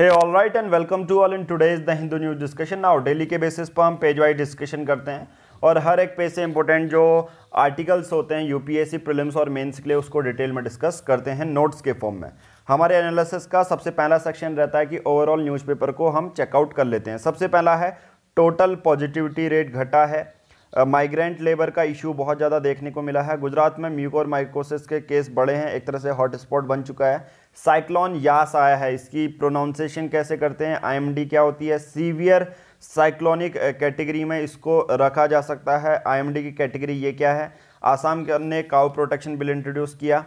Hey all right and welcome to all in today's the Hindu news discussion now daily के basis पर हम page wise discussion करते हैं और हर एक पेज से इंपॉर्टेंट जो आर्टिकल्स होते हैं यूपीएससी प्रीलिम्स और मेंस के लिए उसको डिटेल में डिस्कस करते हैं नोट्स के फॉर्म में हमारे एनालिसिस का सबसे पहला सेक्शन रहता है कि ओवरऑल न्यूज़पेपर को हम चेकआउट कर लेते हैं सबसे पहला है टोटल पॉजिटिविटी रेट घटा है माइग्रेंट लेबर का इशू बहुत ज़्यादा देखने को मिला है गुजरात में म्यूकोर माइकोसिस के केस बढ़े हैं एक तरह से हॉटस्पॉट बन चुका है साइक्लोन यास आया है इसकी प्रोनाउंसिएशन कैसे करते हैं आईएमडी क्या होती है सीवियर साइक्लोनिक कैटेगरी में इसको रखा जा सकता है आईएमडी की कैटेगरी ये क्या है आसाम ने काउ प्रोटेक्शन बिल इंट्रोड्यूस किया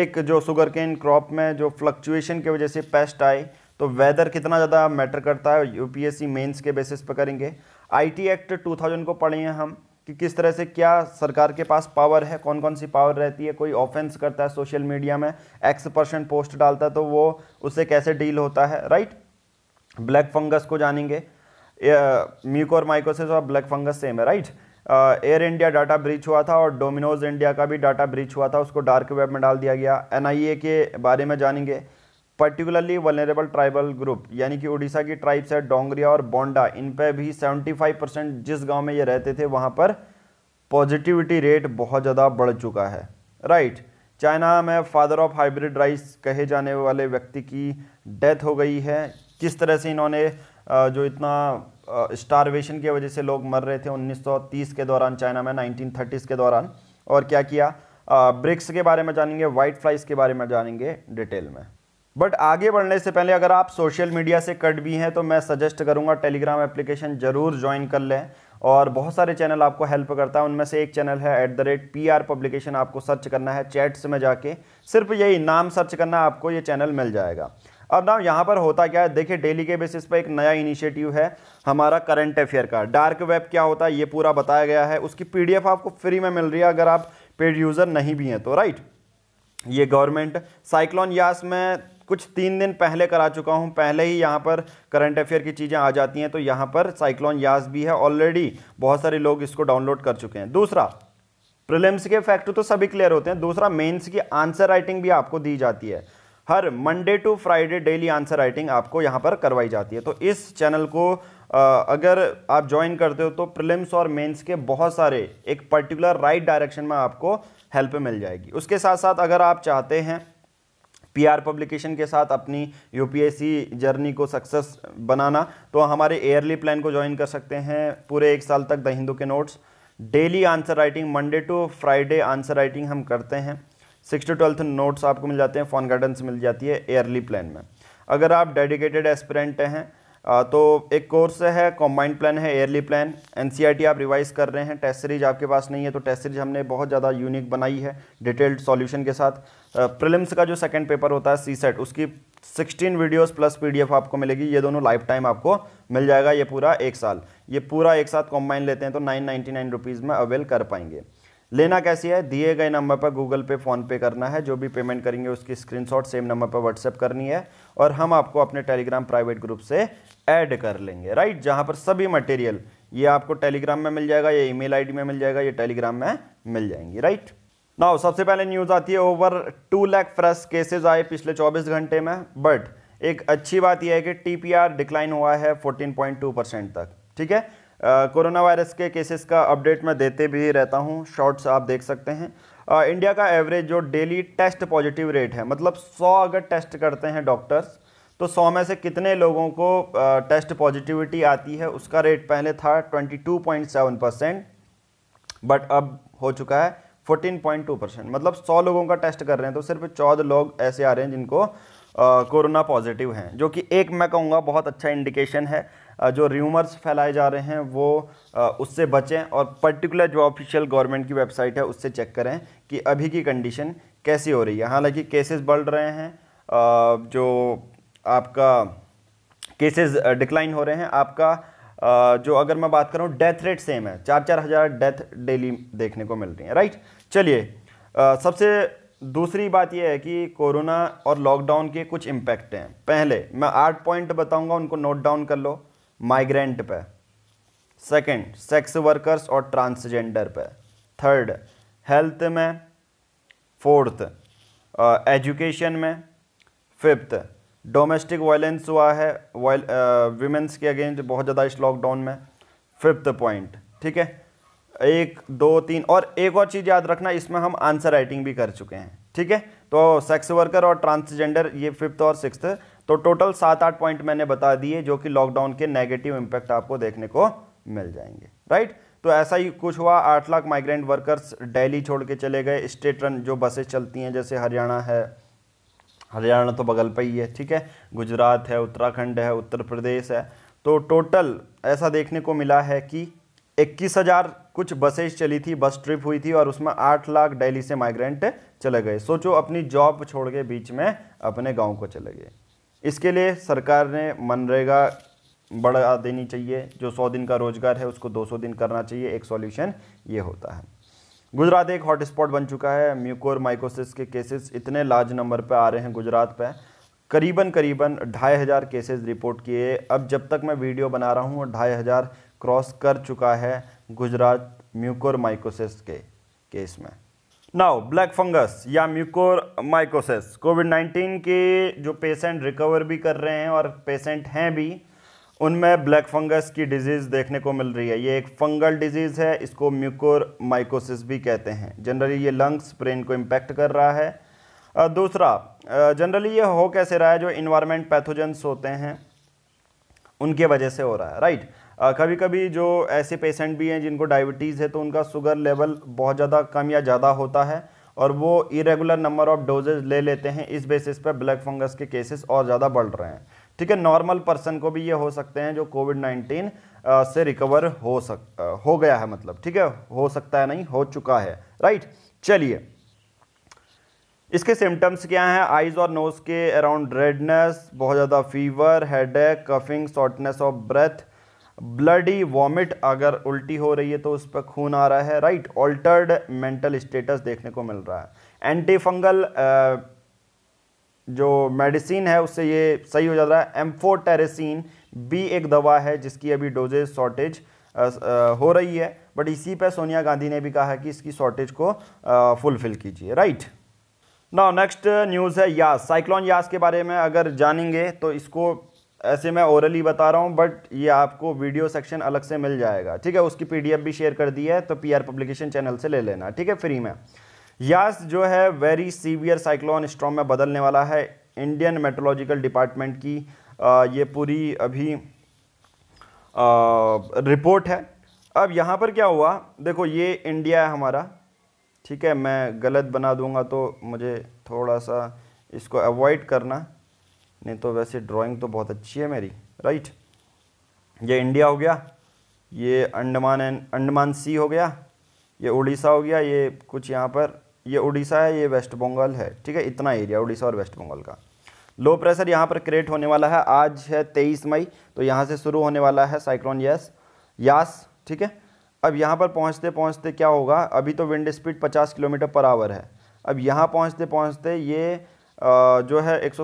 एक जो शुगर केन क्रॉप में जो फ्लक्चुएशन की वजह से पेस्ट आए तो वेदर कितना ज़्यादा मैटर करता है यूपीएससी मेंस के बेसिस पर करेंगे आईटी एक्ट 2000 को पढ़े हैं हम कि किस तरह से क्या सरकार के पास पावर है कौन कौन सी पावर रहती है कोई ऑफेंस करता है सोशल मीडिया में एक्स परसेंट पोस्ट डालता है तो वो उससे कैसे डील होता है राइट ब्लैक फंगस को जानेंगे म्यूको और माइकोसिस और ब्लैक फंगस सेम है right Air India data breach हुआ था और डोमिनोज इंडिया का भी डाटा ब्रीच हुआ था उसको डार्क वेब में डाल दिया गया एन के बारे में जानेंगे पर्टिकुलरली वनरेबल ट्राइबल ग्रुप यानी कि उड़ीसा की ट्राइब्स है डोंगरिया और बोंडा इन पर भी 75 परसेंट जिस गांव में ये रहते थे वहाँ पर पॉजिटिविटी रेट बहुत ज़्यादा बढ़ चुका है राइट right. चाइना में फादर ऑफ हाइब्रिड राइस कहे जाने वाले व्यक्ति की डेथ हो गई है किस तरह से इन्होंने जो इतना स्टारवेशन की वजह से लोग मर रहे थे 1930 के दौरान चाइना में 1930s के दौरान और क्या किया ब्रिक्स के बारे में जानेंगे वाइट फ्लाइज के बारे में जानेंगे डिटेल में बट आगे बढ़ने से पहले अगर आप सोशल मीडिया से कट भी हैं तो मैं सजेस्ट करूंगा टेलीग्राम एप्लीकेशन ज़रूर ज्वाइन कर लें और बहुत सारे चैनल आपको हेल्प करता है उनमें से एक चैनल है at the rate P R publication आपको सर्च करना है चैट्स में जाके सिर्फ यही नाम सर्च करना आपको ये चैनल मिल जाएगा अब ना यहाँ पर होता क्या है देखिए डेली के बेसिस पर एक नया इनिशिएटिव है हमारा करंट अफेयर का डार्क वेब क्या होता है ये पूरा बताया गया है उसकी पी आपको फ्री में मिल रही है अगर आप पेड यूज़र नहीं भी हैं तो राइट ये गवर्नमेंट साइक्लोन यास में कुछ तीन दिन पहले करा चुका हूँ पहले ही यहाँ पर करंट अफेयर की चीज़ें आ जाती हैं तो यहाँ पर साइक्लोन यास भी है ऑलरेडी बहुत सारे लोग इसको डाउनलोड कर चुके हैं दूसरा प्रिलिम्स के फैक्ट तो सभी क्लियर होते हैं दूसरा मेन्स की आंसर राइटिंग भी आपको दी जाती है हर Monday to Friday daily answer writing आपको यहाँ पर करवाई जाती है तो इस चैनल को अगर आप ज्वाइन करते हो तो प्रिलिम्स और मेंस के बहुत सारे एक पर्टिकुलर राइट डायरेक्शन में आपको हेल्प मिल जाएगी उसके साथ साथ अगर आप चाहते हैं पीआर पब्लिकेशन के साथ अपनी यूपीएससी जर्नी को सक्सेस बनाना तो हमारे एयरली प्लान को ज्वाइन कर सकते हैं पूरे एक साल तक द हिंदू के notes daily answer writing Monday to Friday answer writing हम करते हैं सिक्स टू ट्वेल्थ नोट्स आपको मिल जाते हैं फॉन गार्डन्स मिल जाती है एयरली प्लान में अगर आप डेडिकेटेड एस्पिरेंट हैं तो एक कोर्स है कॉम्बाइंड प्लान है एयरली प्लान एनसीईआरटी आप रिवाइज कर रहे हैं टेस्ट सीरीज आपके पास नहीं है तो टेस्ट सीरीज हमने बहुत ज़्यादा यूनिक बनाई है डिटेल्ड सॉल्यूशन के साथ प्रिलिम्स का जो सेकंड पेपर होता है सी सेट उसकी 16 वीडियोस प्लस पीडीएफ आपको मिलेगी ये दोनों लाइफ टाइम आपको मिल जाएगा ये पूरा एक साल ये पूरा एक साथ कॉम्बाइन लेते हैं तो नाइन नाइन्टी नाइन रुपीज़ में अवेल कर पाएंगे लेना कैसी है दिए गए नंबर पर गूगल पे फ़ोनपे करना है जो भी पेमेंट करेंगे उसकी स्क्रीनशॉट सेम नंबर पर व्हाट्सएप करनी है और हम आपको अपने टेलीग्राम प्राइवेट ग्रुप से ऐड कर लेंगे राइट जहां पर सभी मटेरियल ये आपको टेलीग्राम में मिल जाएगा ये ईमेल आईडी में मिल जाएगा ये टेलीग्राम में मिल जाएंगी राइट ना सबसे पहले न्यूज़ आती है over two lakh fresh cases आए पिछले चौबीस घंटे में बट एक अच्छी बात यह है कि टीपीआर डिक्लाइन हुआ है 14.2 परसेंट तक ठीक है कोरोना वायरस के केसेस का अपडेट मैं देते भी रहता हूँ शॉर्ट्स आप देख सकते हैं आ, इंडिया का एवरेज जो डेली टेस्ट पॉजिटिव रेट है मतलब 100 अगर टेस्ट करते हैं डॉक्टर्स तो सौ में से कितने लोगों को टेस्ट पॉजिटिविटी आती है उसका रेट पहले था twenty two point seven percent but अब हो चुका है फोर्टीन पॉइंट टू परसेंट मतलब सौ लोगों का टेस्ट कर रहे हैं तो सिर्फ चौदह लोग ऐसे आ रहे हैं जिनको कोरोना पॉजिटिव हैं जो कि एक मैं कहूँगा बहुत अच्छा इंडिकेशन है जो र्यूमर्स फैलाए जा रहे हैं वो उससे बचें और पर्टिकुलर जो ऑफिशियल गवर्नमेंट की वेबसाइट है उससे चेक करें कि अभी की कंडीशन कैसी हो रही है हालांकि केसेस बढ़ रहे हैं जो आपका केसेस डिक्लाइन हो रहे हैं आपका जो अगर मैं बात करूँ डेथ रेट सेम है चार चार हज़ार डेथ डेली देखने को मिल रही है राइट चलिए सबसे दूसरी बात यह है कि कोरोना और लॉकडाउन के कुछ इम्पैक्ट हैं पहले मैं आठ पॉइंट बताऊंगा उनको नोट डाउन कर लो माइग्रेंट पे सेकंड सेक्स वर्कर्स और ट्रांसजेंडर पे थर्ड हेल्थ में फोर्थ एजुकेशन में फिफ्थ डोमेस्टिक वायलेंस हुआ है वीमेंस uh, के अगेंस्ट बहुत ज़्यादा इस लॉकडाउन में फिफ्थ पॉइंट ठीक है एक दो तीन और एक और चीज़ याद रखना इसमें हम आंसर राइटिंग भी कर चुके हैं ठीक है तो सेक्स वर्कर और ट्रांसजेंडर ये फिफ्थ और सिक्स तो टोटल सात आठ पॉइंट मैंने बता दिए जो कि लॉकडाउन के नेगेटिव इम्पैक्ट आपको देखने को मिल जाएंगे राइट तो ऐसा ही कुछ हुआ आठ लाख माइग्रेंट वर्कर्स डेली छोड़ के चले गए स्टेट रन जो बसेस चलती हैं जैसे हरियाणा है हरियाणा तो बगल पर ही है ठीक है गुजरात है उत्तराखंड है उत्तर प्रदेश है तो टोटल ऐसा देखने को मिला है कि इक्कीस हज़ार कुछ बसेज चली थी बस ट्रिप हुई थी और उसमें आठ लाख दिल्ली से माइग्रेंट चले गए सोचो अपनी जॉब छोड़ के बीच में अपने गांव को चले गए इसके लिए सरकार ने मनरेगा बढ़ा देनी चाहिए जो सौ दिन का रोज़गार है उसको दो सौ दिन करना चाहिए एक सॉल्यूशन ये होता है गुजरात एक हॉटस्पॉट बन चुका है म्यूकोर माइकोसिस के केसेस इतने लार्ज नंबर पर आ रहे हैं गुजरात पर करीबन करीबन ढाई हज़ार केसेज रिपोर्ट किए अब जब तक मैं वीडियो बना रहा हूँ ढाई हज़ार क्रॉस कर चुका है गुजरात म्यूकोर माइकोसिस के केस में नाउ ब्लैक फंगस या म्यूकोर माइकोसिस कोविड 19 के जो पेशेंट रिकवर भी कर रहे हैं और पेशेंट हैं भी उनमें ब्लैक फंगस की डिजीज़ देखने को मिल रही है ये एक फंगल डिजीज़ है इसको म्यूकोर माइकोसिस भी कहते हैं जनरली ये लंग्स ब्रेन को इम्पेक्ट कर रहा है दूसरा जनरली ये हो कैसे रहा है जो इन्वायरमेंट पैथोजेंस होते हैं उनके वजह से हो रहा है राइट कभी कभी जो ऐसे पेशेंट भी हैं जिनको डायबिटीज़ है तो उनका शुगर लेवल बहुत ज़्यादा कम या ज़्यादा होता है और वो इरेगुलर नंबर ऑफ डोजेज ले लेते हैं इस बेसिस पर ब्लैक फंगस के केसेस और ज़्यादा बढ़ रहे हैं ठीक है नॉर्मल पर्सन को भी ये हो सकते हैं जो कोविड नाइन्टीन से रिकवर हो सक हो गया है मतलब ठीक है हो सकता है नहीं हो चुका है राइट चलिए इसके सिम्टम्स क्या हैं आइज़ और नोज़ के अराउंड रेडनेस बहुत ज़्यादा fever head coughing shortness of breath bloody vomit अगर उल्टी हो रही है तो उस पर खून आ रहा है राइट ऑल्टर्ड मेंटल स्टेटस देखने को मिल रहा है एंटीफंगल जो मेडिसिन है उससे ये सही हो जा रहा है एम्फोटेरेसिन भी एक दवा है जिसकी अभी डोजेज शॉर्टेज हो रही है बट इसी पे सोनिया गांधी ने भी कहा है कि इसकी शॉर्टेज को फुलफिल कीजिए राइट ना नेक्स्ट न्यूज़ है यास साइक्लोन यास के बारे में अगर जानेंगे तो इसको ऐसे मैं ओरली बता रहा हूँ बट ये आपको वीडियो सेक्शन अलग से मिल जाएगा ठीक है उसकी पीडीएफ भी शेयर कर दी है तो पीआर पब्लिकेशन चैनल से ले लेना ठीक है फ्री में यास जो है वेरी सीवियर साइक्लोन स्ट्रॉम में बदलने वाला है इंडियन मेट्रोलॉजिकल डिपार्टमेंट की ये पूरी अभी रिपोर्ट है अब यहाँ पर क्या हुआ देखो ये इंडिया है हमारा ठीक है मैं गलत बना दूंगा तो मुझे थोड़ा सा इसको अवॉइड करना नहीं तो वैसे ड्राइंग तो बहुत अच्छी है मेरी राइट ये इंडिया हो गया ये अंडमान एंड अंडमान सी हो गया ये उड़ीसा हो गया ये कुछ यहाँ पर ये उड़ीसा है ये वेस्ट बंगाल है ठीक है इतना एरिया उड़ीसा और वेस्ट बंगाल का लो प्रेशर यहाँ पर क्रिएट होने वाला है आज है तेईस मई तो यहाँ से शुरू होने वाला है साइक्लोन यस यास ठीक है अब यहाँ पर पहुँचते पहुँचते क्या होगा अभी तो विंड स्पीड पचास किलोमीटर पर आवर है अब यहाँ पहुँचते पहुँचते ये जो है एक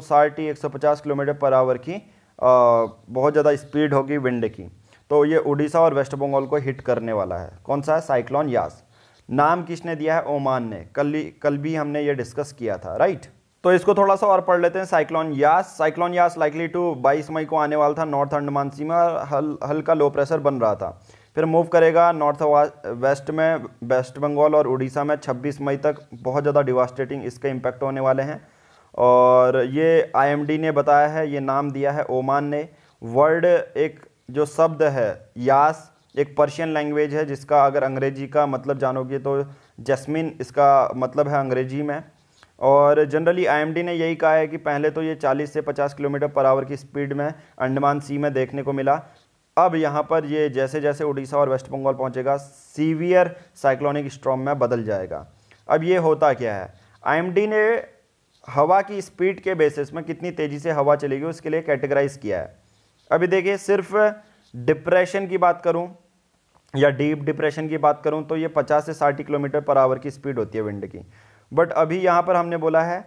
सौ पचास किलोमीटर पर आवर की बहुत ज़्यादा स्पीड होगी विंड की तो ये उड़ीसा और वेस्ट बंगाल को हिट करने वाला है कौन सा है साइक्लोन यास नाम किसने दिया है ओमान ने कल कल भी हमने ये डिस्कस किया था राइट तो इसको थोड़ा सा और पढ़ लेते हैं cyclone Yaas cyclone Yaas likely to 22 मई को आने वाला था नॉर्थ अंडमान सीमा हल हल्का लो प्रेशर बन रहा था फिर मूव करेगा नॉर्थ वेस्ट में वेस्ट बंगाल और उड़ीसा में 26 मई तक बहुत ज़्यादा डिवास्टेटिंग इसके इम्पैक्ट होने वाले हैं और ये आई ने बताया है ये नाम दिया है ओमान ने वर्ड एक जो शब्द है यास एक पर्शियन लैंग्वेज है जिसका अगर अंग्रेजी का मतलब जानोगे तो जस्मिन इसका मतलब है अंग्रेजी में और जनरली आईएमडी ने यही कहा है कि पहले तो ये 40 से 50 किलोमीटर पर आवर की स्पीड में अंडमान सी में देखने को मिला अब यहाँ पर ये जैसे जैसे उड़ीसा और वेस्ट बंगाल पहुँचेगा सीवियर साइक्लोनिक स्ट्रॉम में बदल जाएगा अब ये होता क्या है आईएमडी ने हवा की स्पीड के बेसिस में कितनी तेज़ी से हवा चलेगी उसके लिए कैटेगराइज किया है अभी देखिए सिर्फ डिप्रेशन की बात करूँ या डीप डिप्रेशन की बात करूँ तो ये पचास से साठ किलोमीटर पर आवर की स्पीड होती है विंड की बट अभी यहाँ पर हमने बोला है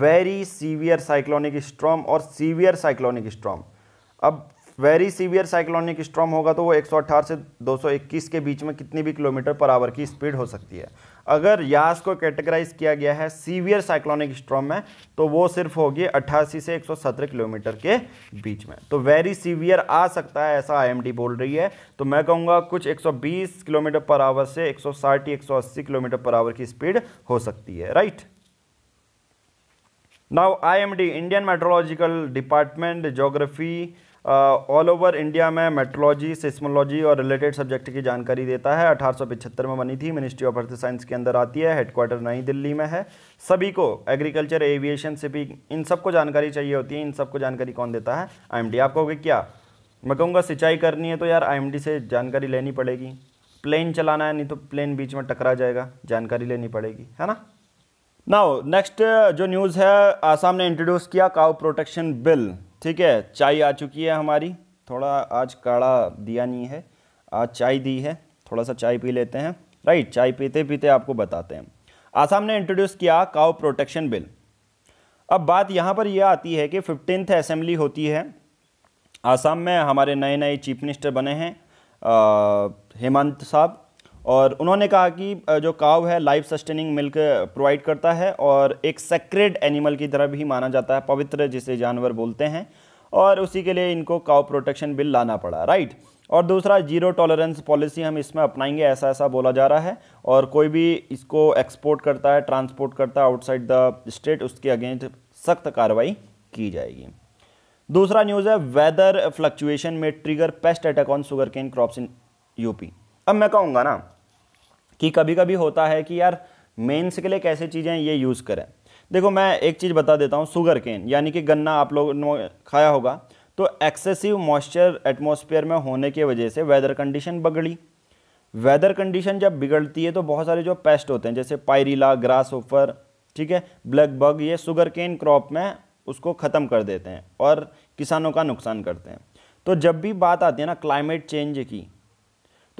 वेरी सीवियर साइक्लोनिक स्ट्रॉम और सीवियर साइक्लोनिक स्ट्रॉम अब वेरी सीवियर साइक्लोनिक स्ट्रॉम होगा तो वो 118 से 221 के बीच में कितनी भी किलोमीटर पर आवर की स्पीड हो सकती है अगर यास को कैटेगराइज किया गया है सीवियर साइक्लोनिक स्ट्रॉम में तो वो सिर्फ होगी 88 से 117 किलोमीटर के बीच में तो वेरी सीवियर आ सकता है ऐसा आईएमडी बोल रही है तो मैं कहूँगा कुछ 120 किलोमीटर पर आवर से 160 180 किलोमीटर पर आवर की स्पीड हो सकती है right now IMD Indian meteorological department geography all over India में मेट्रोलॉजी सिस्मोलॉजी और रिलेटेड सब्जेक्ट की जानकारी देता है अठारह में बनी थी मिनिस्ट्री ऑफ अर्थ साइंस के अंदर आती है हेडक्वार्टर नई दिल्ली में है सभी को एग्रीकल्चर एविएशन शिपिंग इन सबको जानकारी चाहिए होती है इन सबको जानकारी कौन देता है आई आप कहोगे क्या मैं कहूँगा सिंचाई करनी है तो यार आई से जानकारी लेनी पड़ेगी प्लेन चलाना है नहीं तो प्लेन बीच में टकरा जाएगा जानकारी लेनी पड़ेगी है ना नाउ नेक्स्ट जो न्यूज़ है आसाम ने इंट्रोड्यूस किया काउ प्रोटेक्शन बिल ठीक है चाय आ चुकी है हमारी थोड़ा आज काढ़ा दिया नहीं है आज चाय दी है थोड़ा सा चाय पी लेते हैं राइट चाय पीते पीते आपको बताते हैं आसाम ने इंट्रोड्यूस किया काउ प्रोटेक्शन बिल अब बात यहाँ पर यह आती है कि फिफ्टींथ असेंबली होती है आसाम में हमारे नए नए चीफ मिनिस्टर बने हैं हेमंत साहब और उन्होंने कहा कि जो काव है लाइफ सस्टेनिंग मिल्क प्रोवाइड करता है और एक सेक्रेड एनिमल की तरह भी माना जाता है पवित्र जिसे जानवर बोलते हैं और उसी के लिए इनको काव प्रोटेक्शन बिल लाना पड़ा राइट और दूसरा जीरो टॉलरेंस पॉलिसी हम इसमें अपनाएंगे ऐसा ऐसा बोला जा रहा है और कोई भी इसको एक्सपोर्ट करता है ट्रांसपोर्ट करता है आउटसाइड द स्टेट उसके अगेंस्ट सख्त कार्रवाई की जाएगी दूसरा न्यूज़ है वेदर फ्लक्चुएशन में trigger pest attack on sugar cane crops in UP अब मैं कहूँगा ना कि कभी कभी होता है कि यार मेंस के लिए कैसे चीज़ें ये यूज़ करें देखो मैं एक चीज़ बता देता हूँ सुगर केन यानी कि गन्ना आप लोगों ने खाया होगा तो एक्सेसिव मॉइस्चर एटमोसफियर में होने की वजह से वेदर कंडीशन बिगड़ी वेदर कंडीशन जब बिगड़ती है तो बहुत सारे जो पेस्ट होते हैं जैसे पायरीला ग्रास ओफर ठीक है ब्लैक बग ये सुगर केन क्रॉप में उसको ख़त्म कर देते हैं और किसानों का नुकसान करते हैं तो जब भी बात आती है ना क्लाइमेट चेंज की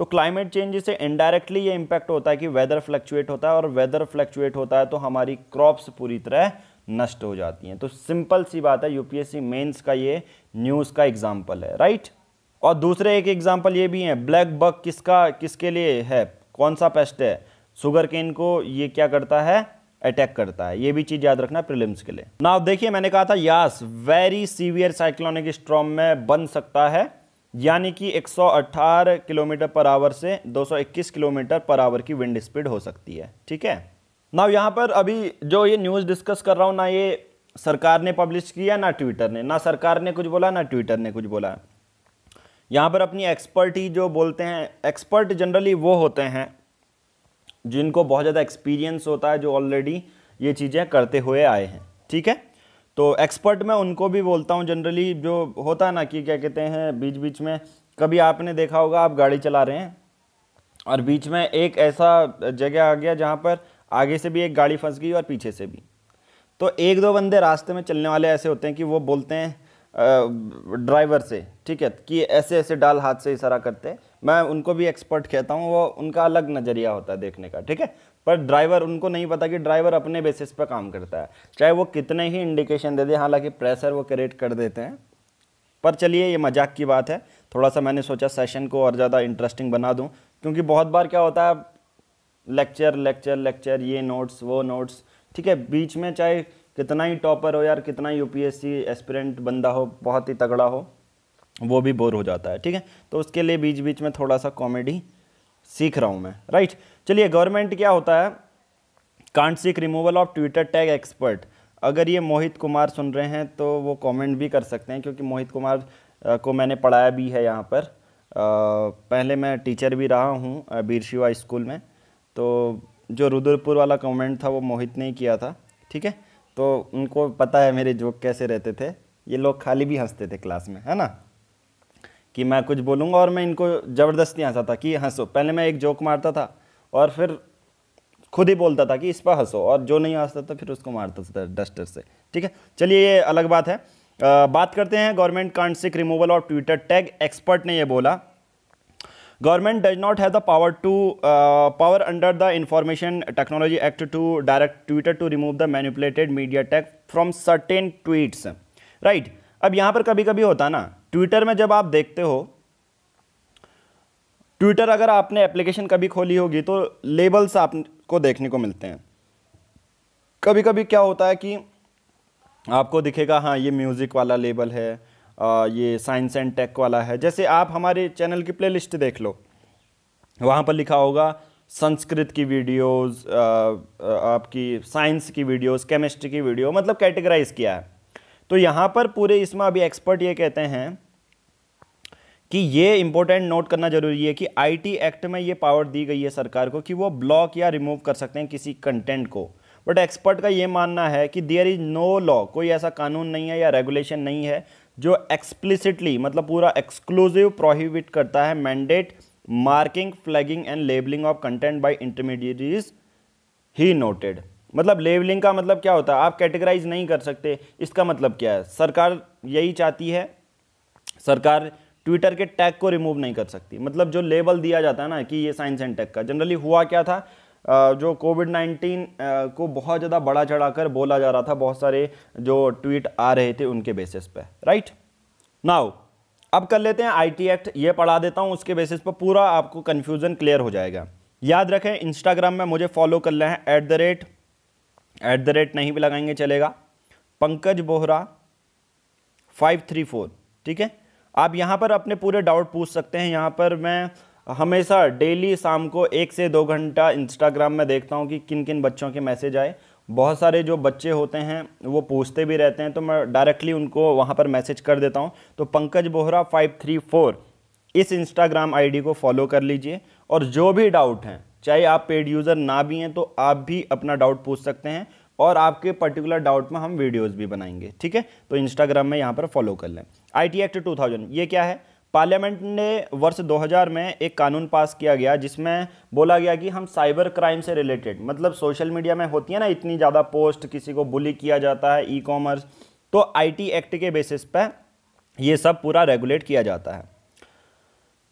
तो क्लाइमेट चेंज से इनडायरेक्टली ये इम्पैक्ट होता है कि वेदर फ्लक्चुएट होता है और वेदर फ्लक्चुएट होता है तो हमारी क्रॉप्स पूरी तरह नष्ट हो जाती हैं तो सिंपल सी बात है यूपीएससी मेंस का ये न्यूज़ का एग्जाम्पल है राइट और दूसरे एक एग्जाम्पल ये भी है ब्लैक बग किसका किसके लिए है कौन सा पेस्ट है शुगर केन को ये क्या करता है अटैक करता है ये भी चीज़ याद रखना प्रिलिम्स के लिए ना देखिए मैंने कहा था Yaas very severe cyclonic storm में बन सकता है यानी कि 118 किलोमीटर पर आवर से 221 किलोमीटर पर आवर की विंड स्पीड हो सकती है ठीक है ना यहाँ पर अभी जो ये न्यूज़ डिस्कस कर रहा हूँ ना ये सरकार ने पब्लिश किया ना ट्विटर ने ना सरकार ने कुछ बोला ना ट्विटर ने कुछ बोला यहाँ पर अपनी एक्सपर्ट ही जो बोलते हैं एक्सपर्ट जनरली वो होते हैं जिनको बहुत ज़्यादा एक्सपीरियंस होता है जो ऑलरेडी ये चीज़ें करते हुए आए हैं ठीक है तो एक्सपर्ट मैं उनको भी बोलता हूँ जनरली जो होता है ना कि क्या कहते हैं बीच बीच में कभी आपने देखा होगा आप गाड़ी चला रहे हैं और बीच में एक ऐसा जगह आ गया जहाँ पर आगे से भी एक गाड़ी फंस गई और पीछे से भी तो एक दो बंदे रास्ते में चलने वाले ऐसे होते हैं कि वो बोलते हैं ड्राइवर से ठीक है कि ऐसे ऐसे डाल हाथ से इशारा करते हैं मैं उनको भी एक्सपर्ट कहता हूँ वो उनका अलग नज़रिया होता है देखने का ठीक है पर ड्राइवर उनको नहीं पता कि ड्राइवर अपने बेसिस पर काम करता है चाहे वो कितने ही इंडिकेशन दे दे हालांकि प्रेशर वो क्रिएट कर देते हैं पर चलिए ये मजाक की बात है थोड़ा सा मैंने सोचा सेशन को और ज़्यादा इंटरेस्टिंग बना दूँ क्योंकि बहुत बार क्या होता है लेक्चर लेक्चर लेक्चर ये नोट्स वो नोट्स ठीक है बीच में चाहे कितना ही टॉपर हो यार कितना यूपीएससी एस्पिरेंट बंदा हो बहुत ही तगड़ा हो वो भी बोर हो जाता है ठीक है तो उसके लिए बीच बीच में थोड़ा सा कॉमेडी सीख रहा हूँ मैं राइट चलिए गवर्नमेंट क्या होता है can't seek removal of Twitter tag expert अगर ये मोहित कुमार सुन रहे हैं तो वो कमेंट भी कर सकते हैं क्योंकि मोहित कुमार को मैंने पढ़ाया भी है यहाँ पर पहले मैं टीचर भी रहा हूँ बीर शिवा स्कूल में तो जो रुद्रपुर वाला कमेंट था वो मोहित ने ही किया था ठीक है तो उनको पता है मेरे जोक कैसे रहते थे ये लोग खाली भी हंसते थे क्लास में है ना कि मैं कुछ बोलूँगा और मैं इनको ज़बरदस्ती हंसा था कि हंसो पहले मैं एक जोक मारता था और फिर खुद ही बोलता था कि इस पर हंसो और जो नहीं हंसता था फिर उसको मारता था डस्टर से ठीक है चलिए ये अलग बात है आ, बात करते हैं government can't seek removal of Twitter tag expert ने ये बोला government does not have the power to power under the information technology act to direct Twitter to remove the manipulated media tag from certain tweets right अब यहाँ पर कभी कभी होता ना ट्विटर में जब आप देखते हो ट्विटर अगर आपने एप्लीकेशन कभी खोली होगी तो लेबल्स आपको देखने को मिलते हैं कभी कभी क्या होता है कि आपको दिखेगा हाँ ये म्यूज़िक वाला लेबल है आ, ये साइंस एंड टेक वाला है जैसे आप हमारे चैनल की प्लेलिस्ट देख लो वहाँ पर लिखा होगा संस्कृत की वीडियोस आपकी साइंस की वीडियोस केमिस्ट्री की वीडियो मतलब कैटेगराइज किया है तो यहाँ पर पूरे इसमें अभी एक्सपर्ट ये कहते हैं कि ये इंपॉर्टेंट नोट करना जरूरी है कि आईटी एक्ट में ये पावर दी गई है सरकार को कि वो ब्लॉक या रिमूव कर सकते हैं किसी कंटेंट को बट एक्सपर्ट का ये मानना है कि देयर इज़ नो लॉ कोई ऐसा कानून नहीं है या रेगुलेशन नहीं है जो एक्सप्लिसिटली मतलब पूरा एक्सक्लूसिव प्रोहिबिट करता है mandate marking flagging and labelling of content by intermediaries he noted मतलब लेबलिंग का मतलब क्या होता है आप कैटेगराइज नहीं कर सकते इसका मतलब क्या है सरकार यही चाहती है सरकार ट्विटर के टैग को रिमूव नहीं कर सकती मतलब जो लेबल दिया जाता है ना कि ये साइंस एंड टेक का जनरली हुआ क्या था जो कोविड नाइन्टीन को बहुत ज़्यादा बड़ा चढ़ाकर बोला जा रहा था बहुत सारे जो ट्वीट आ रहे थे उनके बेसिस पे राइट नाउ अब कर लेते हैं आई टी एक्ट ये पढ़ा देता हूँ उसके बेसिस पर पूरा आपको कन्फ्यूज़न क्लियर हो जाएगा याद रखें इंस्टाग्राम में मुझे फॉलो कर लें हैं at the rate at the rate नहीं भी लगाएंगे चलेगा Pankaj Bohra five three four ठीक है आप यहाँ पर अपने पूरे डाउट पूछ सकते हैं यहाँ पर मैं हमेशा डेली शाम को एक से दो घंटा इंस्टाग्राम में देखता हूँ कि किन किन बच्चों के मैसेज आए बहुत सारे जो बच्चे होते हैं वो पूछते भी रहते हैं तो मैं डायरेक्टली उनको वहाँ पर मैसेज कर देता हूँ तो Pankaj Bohra five three four इस इंस्टाग्राम आईडी को फॉलो कर लीजिए और जो भी डाउट हैं चाहे आप पेड यूज़र ना भी हैं तो आप भी अपना डाउट पूछ सकते हैं और आपके पर्टिकुलर डाउट में हम वीडियोज़ भी बनाएंगे ठीक है तो इंस्टाग्राम में यहाँ पर फॉलो कर लें आईटी एक्ट 2000 ये क्या है पार्लियामेंट ने वर्ष 2000 में एक कानून पास किया गया जिसमें बोला गया कि हम साइबर क्राइम से रिलेटेड मतलब सोशल मीडिया में होती है ना इतनी ज़्यादा पोस्ट किसी को बुली किया जाता है ई कॉमर्स तो आईटी एक्ट के बेसिस पर ये सब पूरा रेगुलेट किया जाता है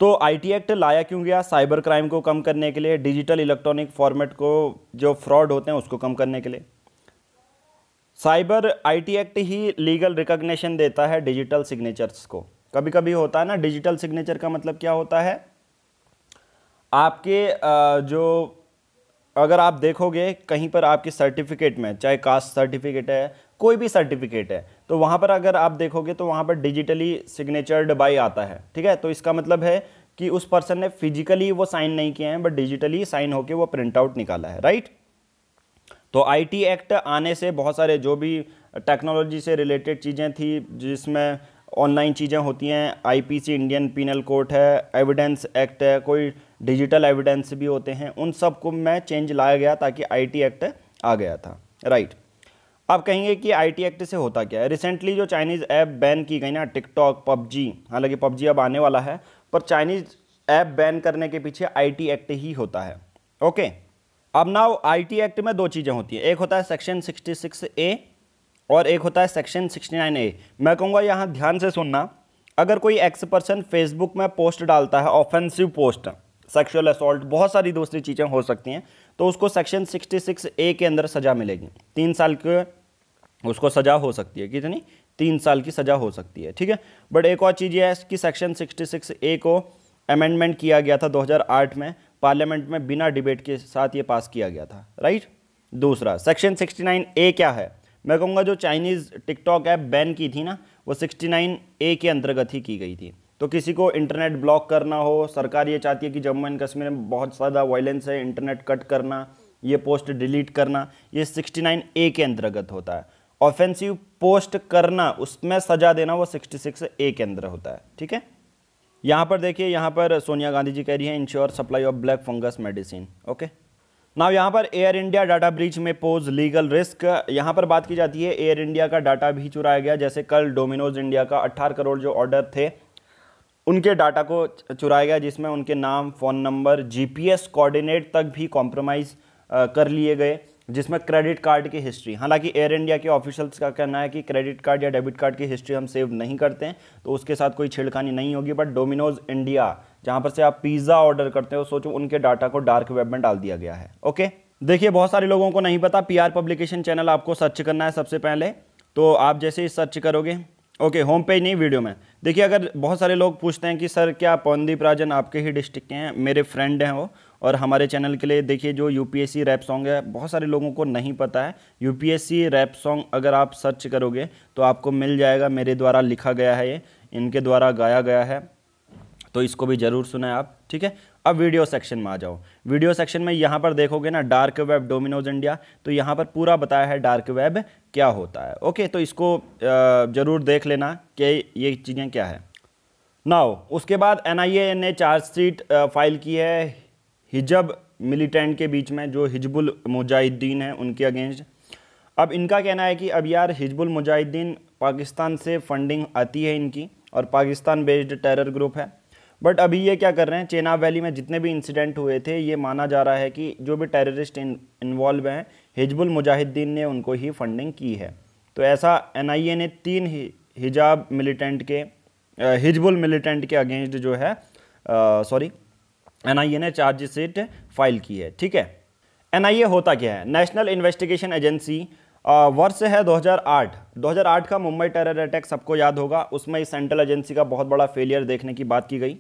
तो आईटी एक्ट लाया क्यों गया साइबर क्राइम को कम करने के लिए डिजिटल इलेक्ट्रॉनिक फॉर्मेट को जो फ्रॉड होते हैं उसको कम करने के लिए साइबर आईटी एक्ट ही लीगल रिकॉग्निशन देता है डिजिटल सिग्नेचर्स को कभी कभी होता है ना डिजिटल सिग्नेचर का मतलब क्या होता है आपके जो अगर आप देखोगे कहीं पर आपके सर्टिफिकेट में चाहे कास्ट सर्टिफिकेट है कोई भी सर्टिफिकेट है तो वहाँ पर अगर आप देखोगे तो वहाँ पर डिजिटली सिग्नेचर्ड बाई आता है ठीक है तो इसका मतलब है कि उस पर्सन ने फिजिकली वो साइन नहीं किए हैं बट डिजिटली साइन होकर वो प्रिंट आउट निकाला है राइट तो आईटी एक्ट आने से बहुत सारे जो भी टेक्नोलॉजी से रिलेटेड चीज़ें थी जिसमें ऑनलाइन चीज़ें होती हैं आईपीसी इंडियन पीनल कोर्ट है एविडेंस एक्ट है कोई डिजिटल एविडेंस भी होते हैं उन सब को मैं चेंज लाया गया ताकि आईटी एक्ट आ गया था राइट आप कहेंगे कि आईटी एक्ट से होता क्या है रिसेंटली जो चाइनीज़ ऐप बैन की गई ना टिकटॉक पबजी हालांकि पबजी अब आने वाला है पर चाइनीज़ ऐप बैन करने के पीछे आई एक्ट ही होता है ओके okay? अब नाउ आईटी एक्ट में दो चीज़ें होती हैं एक होता है सेक्शन 66 ए और एक होता है सेक्शन 69 ए मैं कहूँगा यहाँ ध्यान से सुनना अगर कोई एक्स पर्सन फेसबुक में पोस्ट डालता है ऑफेंसिव पोस्ट सेक्शुअल असोल्ट बहुत सारी दूसरी चीज़ें हो सकती हैं तो उसको सेक्शन 66 ए के अंदर सज़ा मिलेगी तीन साल के उसको सज़ा हो सकती है कितनी तीन साल की सज़ा हो सकती है ठीक है बट एक और चीज़ यह है कि सेक्शन 66 ए को अमेंडमेंट किया गया था 2008 में पार्लियामेंट में बिना डिबेट के साथ ये पास किया गया था राइट दूसरा सेक्शन 69 ए क्या है मैं कहूँगा जो चाइनीज़ टिकटॉक ऐप बैन की थी ना वो 69 ए के अंतर्गत ही की गई थी तो किसी को इंटरनेट ब्लॉक करना हो सरकार ये चाहती है कि जम्मू एंड कश्मीर में बहुत ज़्यादा वायलेंस है इंटरनेट कट करना ये पोस्ट डिलीट करना ये 69 ए के अंतर्गत होता है ऑफेंसिव पोस्ट करना उसमें सजा देना वो 66 ए के अंदर होता है ठीक है यहाँ पर देखिए यहाँ पर सोनिया गांधी जी कह रही हैं ensure supply of black fungus medicine okay now यहाँ पर एयर इंडिया डाटा ब्रीच में पोज लीगल रिस्क यहाँ पर बात की जाती है एयर इंडिया का डाटा भी चुराया गया जैसे कल डोमिनोज इंडिया का अट्ठारह करोड़ जो ऑर्डर थे उनके डाटा को चुराया गया जिसमें उनके नाम फ़ोन नंबर जी कोऑर्डिनेट तक भी कॉम्प्रोमाइज़ कर लिए गए जिसमें क्रेडिट कार्ड की हिस्ट्री हालांकि एयर इंडिया के ऑफिशियल्स का कहना है कि क्रेडिट कार्ड या डेबिट कार्ड की हिस्ट्री हम सेव नहीं करते हैं तो उसके साथ कोई छेड़खानी नहीं होगी बट डोमिनोज इंडिया जहाँ पर से आप पिज़्ज़ा ऑर्डर करते हो सोचो उनके डाटा को डार्क वेब में डाल दिया गया है ओके देखिए बहुत सारे लोगों को नहीं पता पी पब्लिकेशन चैनल आपको सर्च करना है सबसे पहले तो आप जैसे ही सर्च करोगे ओके होम पेज नहीं वीडियो में देखिए अगर बहुत सारे लोग पूछते हैं कि सर क्या पवनदीप राजन आपके ही डिस्ट्रिक्ट के हैं मेरे फ्रेंड हैं वो और हमारे चैनल के लिए देखिए जो यूपीएससी रैप सॉन्ग है बहुत सारे लोगों को नहीं पता है यूपीएससी रैप सॉन्ग अगर आप सर्च करोगे तो आपको मिल जाएगा मेरे द्वारा लिखा गया है ये इनके द्वारा गाया गया है तो इसको भी ज़रूर सुनाएं आप ठीक है अब वीडियो सेक्शन में आ जाओ वीडियो सेक्शन में यहाँ पर देखोगे ना डार्क वेब डोमिनोज इंडिया तो यहाँ पर पूरा बताया है डार्क वेब क्या होता है ओके तो इसको ज़रूर देख लेना कि ये चीज़ें क्या है नाउ उसके बाद एन ने चार्जशीट फाइल की है हिजब मिलिटेंट के बीच में जो हिजबुल मुजाहिदीन है उनके अगेंस्ट अब इनका कहना है कि अब यार हिजबुल मुजाहिदीन पाकिस्तान से फंडिंग आती है इनकी और पाकिस्तान बेस्ड टेरर ग्रुप है बट अभी ये क्या कर रहे हैं चेनाब वैली में जितने भी इंसिडेंट हुए थे ये माना जा रहा है कि जो भी टेररिस्ट इन्वॉल्व हैं हिजबुल मुजाहिदीन ने उनको ही फंडिंग की है तो ऐसा एन ने तीन हिजाब मिलिटेंट के हिजबुल मिलिटेंट के अगेंस्ट जो है सॉरी एन ने चार्जशीट फाइल की है ठीक है एन होता क्या है नेशनल इन्वेस्टिगेशन एजेंसी वर्ष है 2008 2008 का मुंबई टेरर अटैक सबको याद होगा उसमें इस सेंट्रल एजेंसी का बहुत बड़ा फेलियर देखने की बात की गई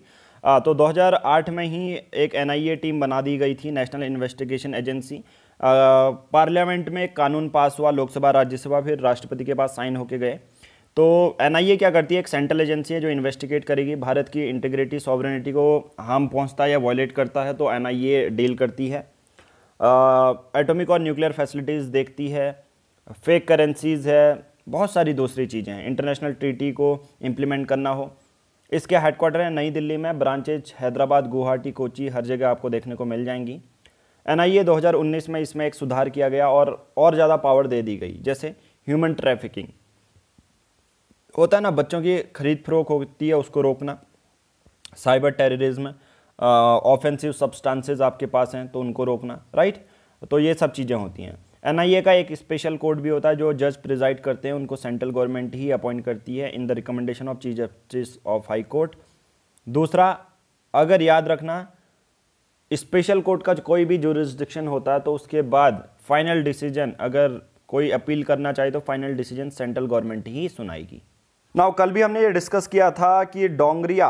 तो 2008 में ही एक एनआईए टीम बना दी गई थी नेशनल इन्वेस्टिगेशन एजेंसी पार्लियामेंट में कानून पास हुआ लोकसभा राज्यसभा फिर राष्ट्रपति के पास साइन होके गए तो एनआईए क्या करती है एक सेंट्रल एजेंसी है जो इन्वेस्टिगेट करेगी भारत की इंटीग्रिटी सॉवरिनिटी को हार्म पहुंचता है या वॉयलेट करता है तो एनआईए डील करती है एटॉमिक और न्यूक्लियर फैसिलिटीज़ देखती है फेक करेंसीज़ है बहुत सारी दूसरी चीज़ें हैं इंटरनेशनल ट्रीटी को इम्प्लीमेंट करना हो इसके हेडक्वार्टर हैं नई दिल्ली में ब्रांचेज हैदराबाद गुवाहाटी कोची हर जगह आपको देखने को मिल जाएंगी एन आई ए 2019 में इसमें एक सुधार किया गया और और ज़्यादा पावर दे दी गई जैसे ह्यूमन ट्रैफिकिंग होता है ना बच्चों की खरीद फरोख होती है उसको रोकना साइबर टेररिज्म ऑफेंसिव सब्सटेंसेस आपके पास हैं तो उनको रोकना राइट तो ये सब चीज़ें होती हैं ए का एक स्पेशल कोर्ट भी होता है जो जज प्रिजाइड करते हैं उनको सेंट्रल गवर्नमेंट ही अपॉइंट करती है in the recommendation of chief justice of high court दूसरा अगर याद रखना स्पेशल कोर्ट का कोई भी जुरिस्डिक्शन होता है तो उसके बाद फाइनल डिसीजन अगर कोई अपील करना चाहे तो फाइनल डिसीजन सेंट्रल गवर्नमेंट ही सुनाएगी नाउ कल भी हमने ये डिस्कस किया था कि डोंगरिया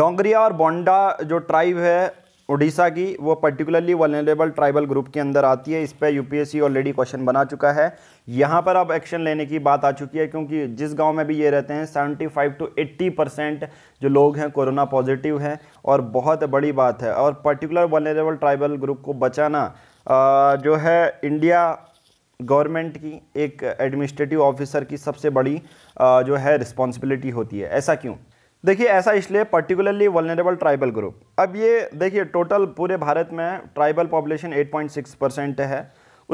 डोंगरिया और बोंडा जो ट्राइब है उड़ीसा की वो पर्टिकुलरली वनरेबल ट्राइबल ग्रुप के अंदर आती है इस पर यूपीएससी ऑलरेडी क्वेश्चन बना चुका है यहाँ पर अब एक्शन लेने की बात आ चुकी है क्योंकि जिस गांव में भी ये रहते हैं 75 टू एट्टी परसेंट जो लोग हैं कोरोना पॉजिटिव हैं और बहुत बड़ी बात है और पर्टिकुलर वनरेबल ट्राइबल ग्रुप को बचाना आ, जो है इंडिया गवर्नमेंट की एक एडमिनिस्ट्रेटिव ऑफिसर की सबसे बड़ी आ, जो है रिस्पॉन्सिबिलिटी होती है ऐसा क्यों देखिए ऐसा इसलिए पर्टिकुलरली वलनरेबल ट्राइबल ग्रुप अब ये देखिए टोटल पूरे भारत में ट्राइबल पॉपुलेशन 8.6 परसेंट है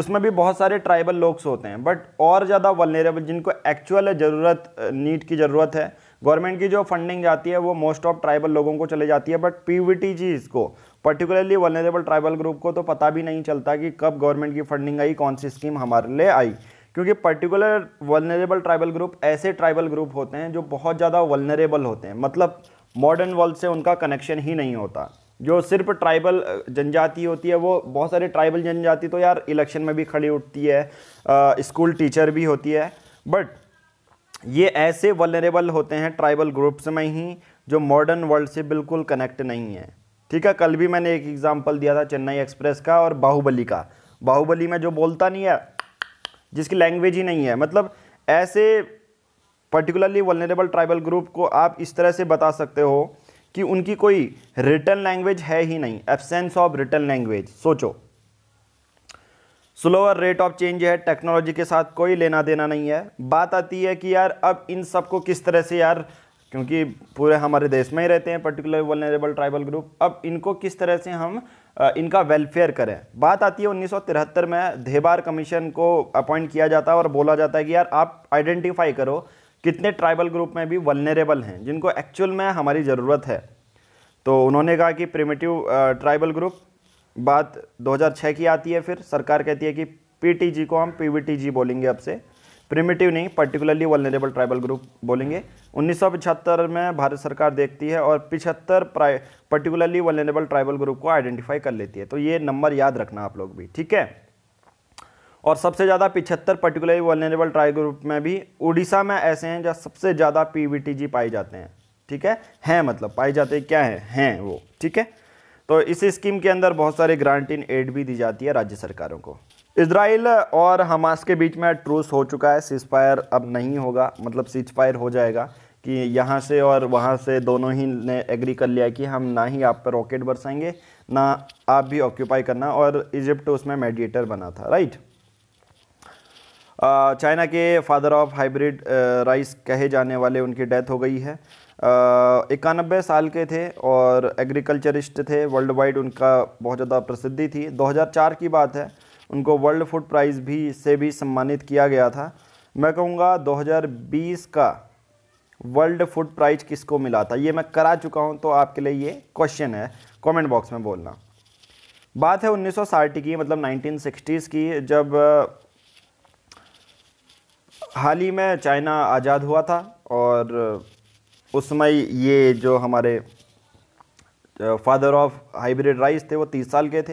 उसमें भी बहुत सारे ट्राइबल लोग्स होते हैं बट और ज़्यादा वलनरेबल जिनको एक्चुअल ज़रूरत नीट की ज़रूरत है गवर्नमेंट की जो फंडिंग जाती है वो मोस्ट ऑफ ट्राइबल लोगों को चले जाती है बट टी जी इसको पर्टिकुलरली वलनरेबल ट्राइबल ग्रुप को तो पता भी नहीं चलता कि कब गवर्नमेंट की फंडिंग आई कौन सी स्कीम हमारे लिए आई क्योंकि पर्टिकुलर वलनरेबल ट्राइबल ग्रुप ऐसे ट्राइबल ग्रुप होते हैं जो बहुत ज़्यादा वलनरेबल होते हैं मतलब मॉडर्न वर्ल्ड से उनका कनेक्शन ही नहीं होता जो सिर्फ ट्राइबल जनजाति होती है वो बहुत सारे ट्राइबल जनजाति तो यार इलेक्शन में भी खड़ी उठती है स्कूल टीचर भी होती है बट ये ऐसे वलनरेबल होते हैं ट्राइबल ग्रुप्स में ही जो मॉडर्न वर्ल्ड से बिल्कुल कनेक्ट नहीं है ठीक है कल भी मैंने एक एग्ज़ाम्पल दिया था चेन्नई एक्सप्रेस का और बाहुबली का बाहुबली में जो बोलता नहीं है जिसकी लैंग्वेज ही नहीं है मतलब ऐसे पर्टिकुलरली वलनरेबल ट्राइबल ग्रुप को आप इस तरह से बता सकते हो कि उनकी कोई रिटर्न लैंग्वेज है ही नहीं एबसेंस ऑफ रिटर्न लैंग्वेज सोचो स्लोअर रेट ऑफ चेंज है टेक्नोलॉजी के साथ कोई लेना देना नहीं है बात आती है कि यार अब इन सबको किस तरह से यार क्योंकि पूरे हमारे देश में ही रहते हैं पर्टिकुलर वनरेबल ट्राइबल ग्रुप अब इनको किस तरह से हम इनका वेलफेयर करें बात आती है 1973 में धेबार कमीशन को अपॉइंट किया जाता है और बोला जाता है कि यार आप आइडेंटिफाई करो कितने ट्राइबल ग्रुप में भी वलनरेबल हैं जिनको एक्चुअल में हमारी ज़रूरत है तो उन्होंने कहा कि प्रिमेटिव ट्राइबल ग्रुप बात 2006 की आती है फिर सरकार कहती है कि पीटीजी को हम पीवीटीजी बोलेंगे अब से प्रिमेटिव नहीं पर्टिकुलरली वलनरेबल ट्राइबल ग्रुप बोलेंगे पिछहत्तर में भारत सरकार देखती है और पिछहत्तर पर्टिकुलरली वलनरेबल ट्राइबल ग्रुप को आइडेंटिफाई कर लेती है तो ये नंबर याद रखना आप लोग भी ठीक है और सबसे ज़्यादा पिछहत्तर पर्टिकुलरली वलनरेबल ट्राइबल ग्रुप में भी उड़ीसा में ऐसे हैं जहाँ सबसे ज़्यादा पी पाए जाते हैं ठीक है हैं मतलब पाए जाते हैं क्या हैं हैं वो ठीक है तो इस स्कीम के अंदर बहुत सारे ग्रांट इन एड भी दी जाती है राज्य सरकारों को इसराइल और हमास के बीच में ट्रूस हो चुका है सीजफायर अब नहीं होगा मतलब सीजफायर हो जाएगा कि यहाँ से और वहाँ से दोनों ही ने एग्री कर लिया कि हम ना ही आप पर रॉकेट बरसाएंगे ना आप भी ऑक्यूपाई करना और इजिप्ट उसमें मेडिएटर बना था राइट चाइना के फादर ऑफ हाइब्रिड राइस कहे जाने वाले उनकी डेथ हो गई है इक्यानबे साल के थे और एग्रीकल्चरिस्ट थे वर्ल्ड वाइड उनका बहुत ज़्यादा प्रसिद्धि थी 2004 की बात है उनको वर्ल्ड फूड प्राइज़ भी से भी सम्मानित किया गया था मैं कहूँगा 2020 का वर्ल्ड फूड प्राइज किसको मिला था ये मैं करा चुका हूँ तो आपके लिए ये क्वेश्चन है कमेंट बॉक्स में बोलना बात है उन्नीस की मतलब नाइनटीन की जब हाल ही में चाइना आज़ाद हुआ था और उस समय ये जो हमारे फादर ऑफ हाइब्रिड राइस थे वो तीस साल के थे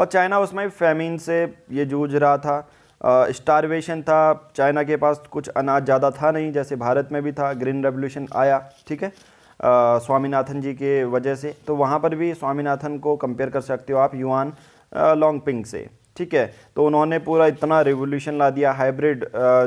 और चाइना उसमें फैमिन से ये जूझ रहा था स्टारवेशन था चाइना के पास कुछ अनाज ज़्यादा था नहीं जैसे भारत में भी था ग्रीन रेवोल्यूशन आया ठीक है स्वामीनाथन जी के वजह से तो वहाँ पर भी स्वामीनाथन को कंपेयर कर सकते हो आप युआन लॉन्गपिंग से ठीक है तो उन्होंने पूरा इतना रिवोल्यूशन ला दिया हाइब्रिड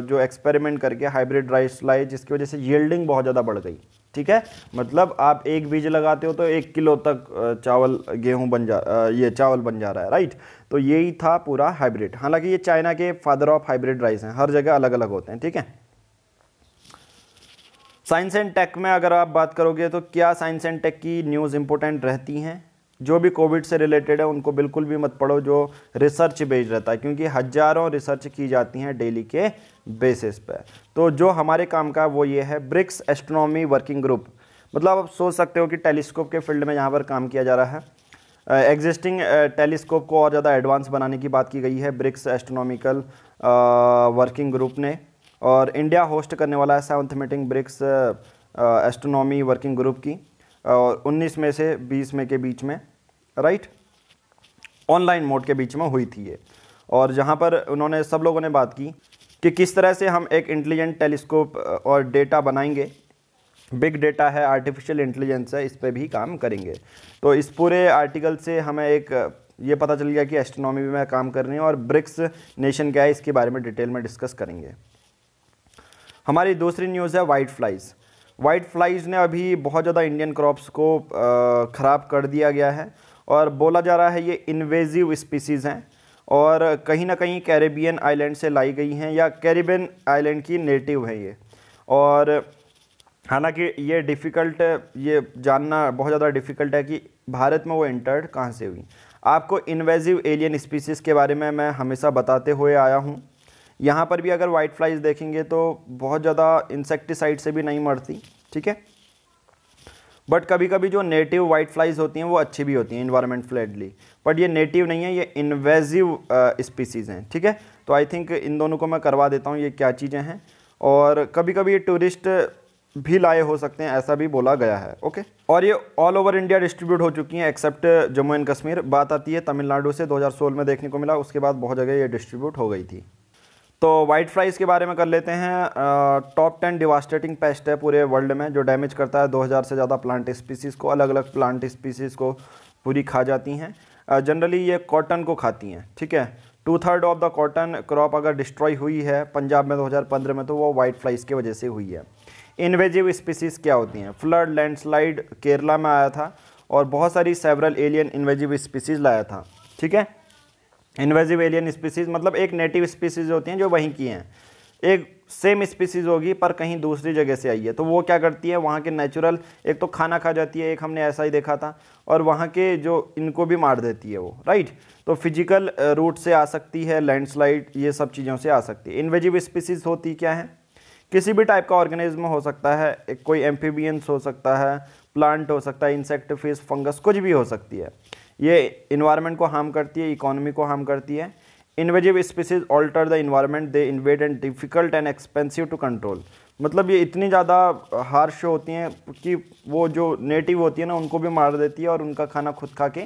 जो एक्सपेरिमेंट करके हाइब्रिड राइस लाए जिसकी वजह से येल्डिंग बहुत ज़्यादा बढ़ गई ठीक है मतलब आप एक बीज लगाते हो तो एक किलो तक चावल गेहूं बन जा ये चावल बन जा रहा है राइट तो यही था पूरा हाइब्रिड हालांकि ये चाइना के फादर ऑफ हाइब्रिड राइस हैं हर जगह अलग अलग होते हैं ठीक है साइंस एंड टेक में अगर आप बात करोगे तो क्या साइंस एंड टेक की न्यूज़ इंपोर्टेंट रहती हैं जो भी कोविड से रिलेटेड है उनको बिल्कुल भी मत पढ़ो जो रिसर्च बेस्ड रहता है क्योंकि हज़ारों रिसर्च की जाती हैं डेली के बेसिस पर तो जो हमारे काम का वो ये है ब्रिक्स एस्ट्रोनॉमी वर्किंग ग्रुप मतलब आप सोच सकते हो कि टेलीस्कोप के फील्ड में यहाँ पर काम किया जा रहा है एग्जिस्टिंग टेलीस्कोप को और ज़्यादा एडवांस बनाने की बात की गई है ब्रिक्स एस्ट्रोनॉमिकल वर्किंग ग्रुप ने और इंडिया होस्ट करने वाला है seventh meeting BRICS astronomy working group की और 19 में से 20 में के बीच में राइट ऑनलाइन मोड के बीच में हुई थी ये और जहाँ पर उन्होंने सब लोगों ने बात की कि किस तरह से हम एक इंटेलिजेंट टेलीस्कोप और डेटा बनाएंगे बिग डेटा है आर्टिफिशियल इंटेलिजेंस है इस पर भी काम करेंगे तो इस पूरे आर्टिकल से हमें एक ये पता चल गया कि एस्ट्रोनॉमी में काम कर रही है और ब्रिक्स नेशन क्या है इसके बारे में डिटेल में डिस्कस करेंगे हमारी दूसरी न्यूज़ है वाइट फ्लाइज़ वाइट फ्लाइज़ ने अभी बहुत ज़्यादा इंडियन क्रॉप्स को ख़राब कर दिया गया है और बोला जा रहा है ये इन्वेजिव स्पीसीज़ हैं और कहीं ना कहीं कैरेबियन आइलैंड से लाई गई हैं या कैरेबियन आइलैंड की नेटिव है ये और हालांकि ये डिफ़िकल्ट ये जानना बहुत ज़्यादा डिफ़िकल्ट है कि भारत में वो इंटर्ड कहाँ से हुई आपको इन्वेजिव एलियन स्पीसीज़ के बारे में मैं हमेशा बताते हुए आया हूँ यहाँ पर भी अगर वाइट फ्लाइज देखेंगे तो बहुत ज़्यादा इंसेक्टिसाइड से भी नहीं मरती ठीक है बट कभी कभी जो नेटिव वाइट फ्लाइज होती हैं वो अच्छी भी होती हैं इन्वायरमेंट फ्रेंडली बट ये नेटिव नहीं है ये इन्वेजिव स्पीसीज़ हैं ठीक है तो आई थिंक इन दोनों को मैं करवा देता हूँ ये क्या चीज़ें हैं और कभी कभी ये टूरिस्ट भी लाए हो सकते हैं ऐसा भी बोला गया है ओके और ये ऑल ओवर इंडिया डिस्ट्रीब्यूट हो चुकी हैं एक्सेप्ट जम्मू एंड कश्मीर बात आती है तमिलनाडु से 2016 में देखने को मिला उसके बाद बहुत जगह ये डिस्ट्रीब्यूट हो गई थी तो वाइट फ्राइज के बारे में कर लेते हैं टॉप टेन डिवास्टेटिंग पेस्ट है पूरे वर्ल्ड में जो डैमेज करता है 2000 से ज़्यादा प्लांट स्पीसीज़ को अलग अलग प्लांट स्पीसीज़ को पूरी खा जाती हैं जनरली ये कॉटन को खाती हैं ठीक है two third of the cotton crop अगर डिस्ट्रॉय हुई है पंजाब में 2015 में तो वो वाइट फ्लाइज की वजह से हुई है इन्वेजिव स्पीसीज़ क्या होती हैं फ्लड लैंडस्लाइड केरला में आया था और बहुत सारी सेवरल एलियन इन्वेजिव स्पीसीज़ लाया था ठीक है इन्वेजिव एलियन स्पीसीज मतलब एक नेटिव स्पीसीज होती हैं जो वहीं की हैं एक सेम स्पीसीज होगी पर कहीं दूसरी जगह से आई है तो वो क्या करती है वहाँ के नेचुरल एक तो खाना खा जाती है एक हमने ऐसा ही देखा था और वहाँ के जो इनको भी मार देती है वो राइट तो फिजिकल रूट से आ सकती है लैंडस्लाइड ये सब चीज़ों से आ सकती है इन्वेजिव स्पीसीज होती क्या है किसी भी टाइप का ऑर्गेनिज्म हो सकता है एक कोई एम्फीबियंस हो सकता है प्लांट हो सकता है इंसेक्ट फिश फंगस कुछ भी हो सकती है ये इन्वायरमेंट को हार्म करती है इकोनॉमी को हार्म करती है invasive species alter the environment they invade and difficult and expensive to control मतलब ये इतनी ज़्यादा हार्श होती हैं कि वो जो नेटिव होती है ना उनको भी मार देती है और उनका खाना खुद खा के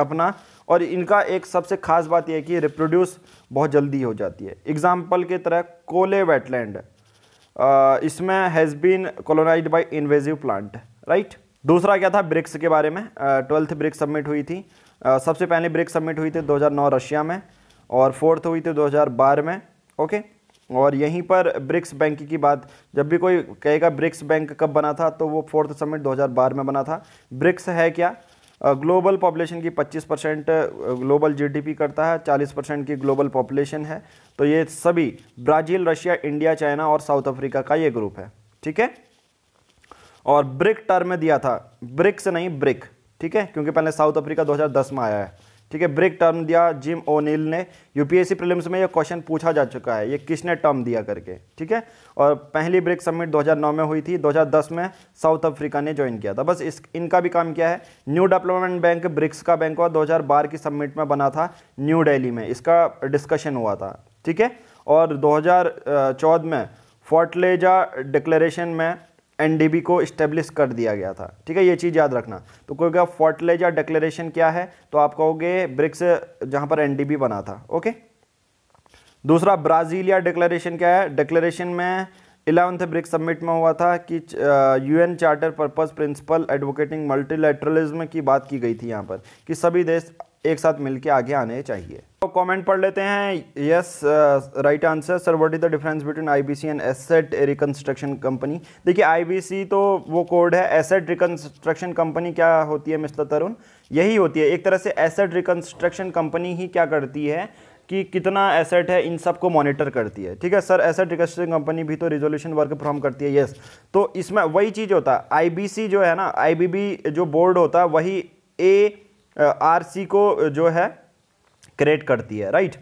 अपना और इनका एक सबसे ख़ास बात यह है कि रिप्रोड्यूस बहुत जल्दी हो जाती है एग्ज़ाम्पल के तरह कोले वेटलैंड इसमें has been colonise by invasive plant right दूसरा क्या था ब्रिक्स के बारे में ट्वेल्थ ब्रिक्स सबमिट हुई थी सबसे पहले ब्रिक्स सबमिट हुई थी 2009 रशिया में और फोर्थ हुई थी 2012 में ओके और यहीं पर ब्रिक्स बैंक की बात जब भी कोई कहेगा ब्रिक्स बैंक कब बना था तो वो फोर्थ समिट 2012 में बना था ब्रिक्स है क्या ग्लोबल पॉपुलेशन की 25 परसेंट ग्लोबल जीडीपी करता है 40 परसेंट की ग्लोबल पॉपुलेशन है तो ये सभी ब्राज़ील रशिया इंडिया चाइना और साउथ अफ्रीका का ये ग्रुप है ठीक है और ब्रिक टर्म में दिया था ब्रिक से नहीं ब्रिक ठीक है क्योंकि पहले साउथ अफ्रीका 2010 में आया है ठीक है ब्रिक टर्म दिया जिम ओनिल ने यूपीएससी प्रीलिम्स में ये क्वेश्चन पूछा जा चुका है ये किसने टर्म दिया करके ठीक है और पहली ब्रिक समिट 2009 में हुई थी 2010 में साउथ अफ्रीका ने ज्वाइन किया था बस इस इनका भी काम क्या है न्यू डेवलपमेंट बैंक ब्रिक्स का बैंक हुआ दो की समिट में बना था न्यू डेली में इसका डिस्कशन हुआ था ठीक है और दो में फोर्टलेजा डिक्लेरेशन में एनडीबी को इस्टेब्लिश कर दिया गया था ठीक है ये चीज़ याद रखना तो कोई क्या या डिक्लेरेशन क्या है तो आप कहोगे ब्रिक्स जहाँ पर एनडीबी बना था ओके दूसरा ब्राज़ीलिया डिक्लेरेशन क्या है डिक्लेरेशन में इलेवंथ ब्रिक्स सबमिट में हुआ था कि UN charter purpose principle advocating multilateralism की बात की गई थी यहाँ पर कि सभी देश एक साथ मिलकर आगे आने चाहिए तो कमेंट पढ़ लेते हैं yes right answer sir what is the difference between IBC and asset reconstruction company देखिए आईबीसी तो वो कोड है एसेट रिकंस्ट्रक्शन कंपनी क्या होती है मिस्टर तरुण यही होती है एक तरह से एसेट रिकंस्ट्रक्शन कंपनी ही क्या करती है कि कितना एसेट है इन सब को मॉनिटर करती है ठीक है सर एसेट रिकंस्ट्रक्शन कंपनी भी तो रिजोल्यूशन वर्क परफॉर्म करती है यस तो इसमें वही चीज़ होता है सी जो है ना बी जो बोर्ड होता है वही ए आर सी को जो है क्रिएट करती है राइट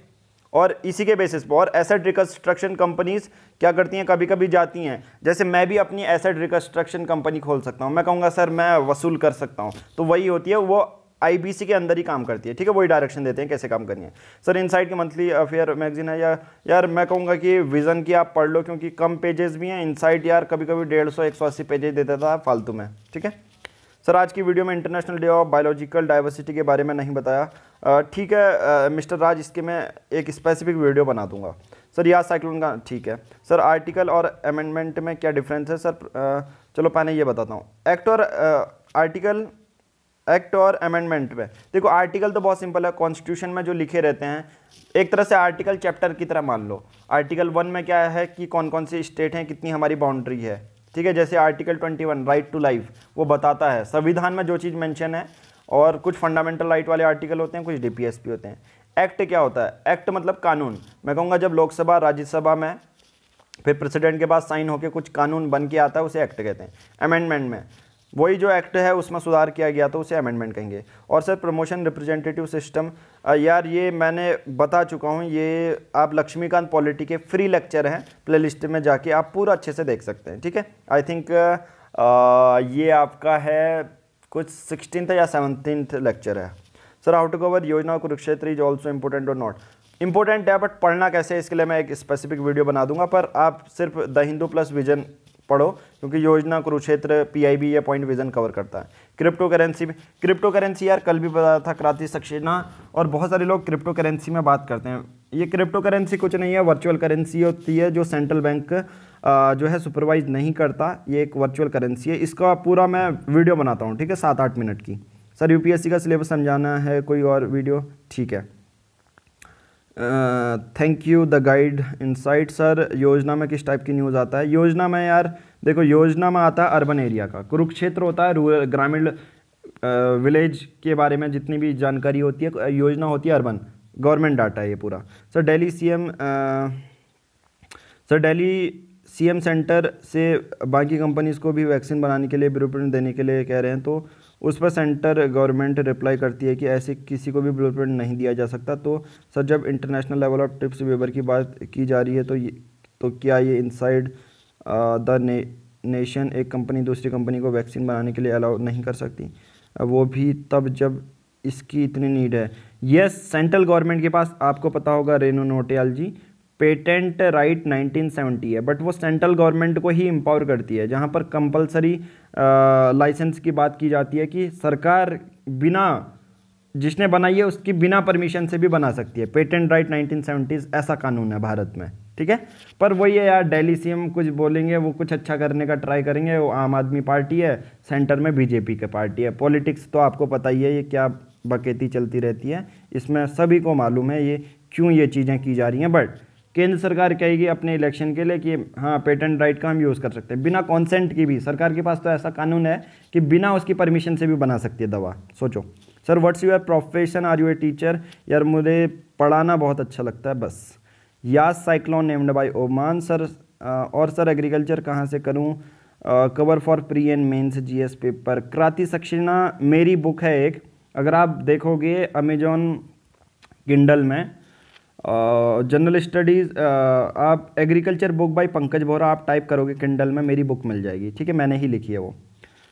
और इसी के बेसिस पर और एसेट रिकंस्ट्रक्शन कंपनीज क्या करती हैं कभी कभी जाती हैं जैसे मैं भी अपनी एसेट रिकंस्ट्रक्शन कंपनी खोल सकता हूँ मैं कहूँगा सर मैं वसूल कर सकता हूँ तो वही होती है वो आईबीसी के अंदर ही काम करती है ठीक है वही डायरेक्शन देते हैं कैसे काम करनी है सर इनसाइड की मंथली अफेयर मैगजीन है या यार मैं कहूँगा कि विज़न की आप पढ़ लो क्योंकि कम पेजेस भी हैं इनसाइड यार कभी कभी डेढ़ सौ एक सौ अस्सी पेजेस देता था फालतू में ठीक है सर आज की वीडियो में International Day of Biological Diversity के बारे में नहीं बताया ठीक है मिस्टर राज इसके मैं एक स्पेसिफिक वीडियो बना दूंगा सर या साइक्लोन का ठीक है सर आर्टिकल और अमेंडमेंट में क्या डिफरेंस है सर चलो पहले ये बताता हूँ एक्ट और आर्टिकल एक्ट और अमेंडमेंट में देखो आर्टिकल तो बहुत सिंपल है कॉन्स्टिट्यूशन में जो लिखे रहते हैं एक तरह से आर्टिकल चैप्टर की तरह मान लो आर्टिकल वन में क्या है कि कौन कौन सी स्टेट हैं कितनी हमारी बाउंड्री है ठीक है जैसे आर्टिकल 21 राइट टू लाइफ वो बताता है संविधान में जो चीज़ मेंशन है और कुछ फंडामेंटल राइट वाले आर्टिकल होते हैं कुछ डीपीएसपी होते हैं एक्ट क्या होता है एक्ट मतलब कानून मैं कहूँगा जब लोकसभा राज्यसभा में फिर प्रेसिडेंट के पास साइन होकर कुछ कानून बन के आता है उसे एक्ट कहते हैं अमेंडमेंट में वही जो एक्ट है उसमें सुधार किया गया तो उसे अमेंडमेंट कहेंगे और सर प्रमोशन रिप्रेजेंटेटिव सिस्टम यार ये मैंने बता चुका हूँ ये आप लक्ष्मीकांत पॉलिटी के फ्री लेक्चर हैं प्लेलिस्ट में जाके आप पूरा अच्छे से देख सकते हैं ठीक है आई थिंक ये आपका है कुछ सिक्सटीन या सेवनटीन लेक्चर है sir how to cover Yojana Kurukshetra is also important और नॉट इम्पोर्टेंट है बट पढ़ना कैसे इसके लिए मैं एक स्पेसिफिक वीडियो बना दूंगा पर आप सिर्फ द हिंदू प्लस विजन पढ़ो क्योंकि योजना कुरुक्षेत्र पीआईबी या पॉइंट विजन कवर करता है क्रिप्टो करेंसी में क्रिप्टो करेंसी यार कल भी बताया था क्रांति सक्सेना और बहुत सारे लोग क्रिप्टो करेंसी में बात करते हैं ये क्रिप्टो करेंसी कुछ नहीं है वर्चुअल करेंसी होती है जो सेंट्रल बैंक जो है सुपरवाइज नहीं करता ये एक वर्चुअल करेंसी है इसका पूरा मैं वीडियो बनाता हूँ ठीक है सात आठ मिनट की सर यूपीएससी का सिलेबस समझाना है कोई और वीडियो ठीक है thank you the guide insight sir Yojana में किस टाइप की न्यूज़ आता है योजना में यार देखो योजना में आता है अर्बन एरिया का कुरुक्षेत्र होता है रूरल ग्रामीण विलेज के बारे में जितनी भी जानकारी होती है योजना होती है अर्बन गवर्नमेंट डाटा है ये पूरा sir C M sir C M centre से बाकी कंपनीज़ को भी वैक्सीन बनाने के लिए ब्लूप्रिंट देने के लिए कह रहे हैं तो उस पर सेंटर गवर्नमेंट रिप्लाई करती है कि ऐसे किसी को भी प्रिंट नहीं दिया जा सकता तो सर जब international level of TRIPS waiver की बात की जा रही है तो ये तो क्या ये इनसाइड द ने, नेशन एक कंपनी दूसरी कंपनी को वैक्सीन बनाने के लिए अलाउ नहीं कर सकती वो भी तब जब इसकी इतनी नीड है यस सेंट्रल गवर्नमेंट के पास आपको पता होगा रेनो नोटियाल जी पेटेंट राइट 1970 है बट वो सेंट्रल गवर्नमेंट को ही एम्पावर करती है जहाँ पर कंपलसरी लाइसेंस की बात की जाती है कि सरकार बिना जिसने बनाई है उसकी बिना परमिशन से भी बना सकती है पेटेंट राइट 1970s ऐसा कानून है भारत में ठीक है पर वही है यार डेली सीएम कुछ बोलेंगे वो कुछ अच्छा करने का ट्राई करेंगे वो आम आदमी पार्टी है सेंटर में बीजेपी की पार्टी है पॉलिटिक्स तो आपको पता ही है ये क्या बकेती चलती रहती है इसमें सभी को मालूम है ये क्यों ये चीज़ें की जा रही हैं बट केंद्र सरकार कहेगी अपने इलेक्शन के लिए कि हाँ पेटेंट राइट का हम यूज़ कर सकते हैं बिना कॉन्सेंट की भी सरकार के पास तो ऐसा कानून है कि बिना उसकी परमिशन से भी बना सकती है दवा सोचो sir what's your profession are you a teacher यार मुझे पढ़ाना बहुत अच्छा लगता है बस या cyclone named by Oman sir और सर एग्रीकल्चर कहाँ से करूँ cover for pre and mains G S paper Kranti Saxena मेरी बुक है एक अगर आप देखोगे अमेजोन किंडल में जनरल स्टडीज़ आप agriculture book by Pankaj Bora आप टाइप करोगे किंडल में मेरी बुक मिल जाएगी ठीक है मैंने ही लिखी है वो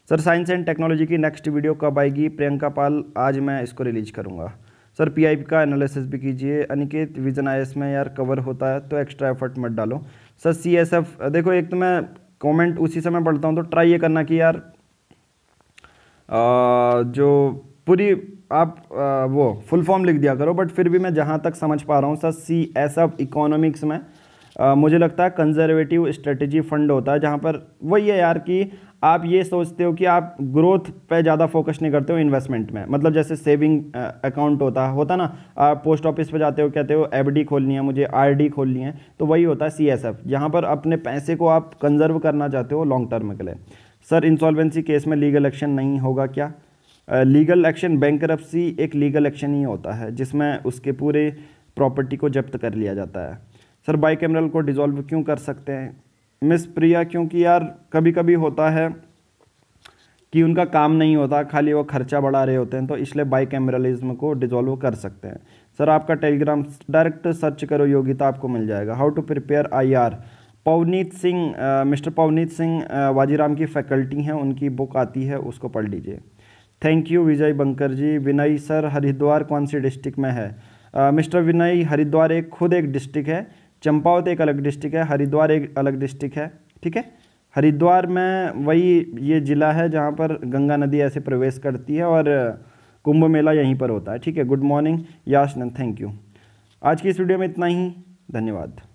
सर साइंस एंड टेक्नोलॉजी की नेक्स्ट वीडियो कब आएगी प्रियंका पाल आज मैं इसको रिलीज करूँगा सर पीआईपी का एनालिसिस भी कीजिए अनिकेत विजन आई में यार कवर होता है तो एक्स्ट्रा एफर्ट मत डालो सर सी एस एफ देखो एक तो मैं कमेंट उसी समय पढ़ता हूँ तो ट्राई ये करना कि यार आ, जो पूरी आप वो फुल फॉर्म लिख दिया करो बट फिर भी मैं जहाँ तक समझ पा रहा हूँ sir C S F economics में आ, मुझे लगता है कंजर्वेटिव स्ट्रेटजी फंड होता है जहाँ पर वही है यार कि आप ये सोचते हो कि आप ग्रोथ पे ज़्यादा फोकस नहीं करते हो इन्वेस्टमेंट में मतलब जैसे सेविंग अकाउंट होता है होता ना आप पोस्ट ऑफिस पे जाते हो कहते हो डी खोलनी है मुझे डी खोलनी है तो वही होता है सी एस एफ जहाँ पर अपने पैसे को आप कंजर्व करना चाहते हो लॉन्ग टर्म के लिए सर इंसॉल्वेंसी केस में लीगल एक्शन नहीं होगा क्या लीगल एक्शन बैंक एक लीगल एक्शन ही होता है जिसमें उसके पूरे प्रॉपर्टी को जब्त कर लिया जाता है सर बाई कैमरल को डिज़ोल्व क्यों कर सकते हैं मिस प्रिया क्योंकि यार कभी कभी होता है कि उनका काम नहीं होता खाली वो खर्चा बढ़ा रहे होते हैं तो इसलिए बाई कैमरलिज्म को डिजोल्व कर सकते हैं सर आपका टेलीग्राम डायरेक्ट सर्च करो योगिता आपको मिल जाएगा how to prepare I R Pavneet Singh mister Pavneet Singh Vajiram की फैकल्टी हैं उनकी बुक आती है उसको पढ़ लीजिए thank you Vijay Bankar ji Vinay sir Haridwar कौन सी डिस्ट्रिक्ट में है मिस्टर विनय हरिद्वार एक खुद एक डिस्ट्रिक्ट है चंपावत एक अलग डिस्ट्रिक्ट है हरिद्वार एक अलग डिस्ट्रिक्ट है ठीक है हरिद्वार में वही ये ज़िला है जहाँ पर गंगा नदी ऐसे प्रवेश करती है और uh, कुंभ मेला यहीं पर होता है ठीक है good morning Yashnand thank you आज की इस वीडियो में इतना ही धन्यवाद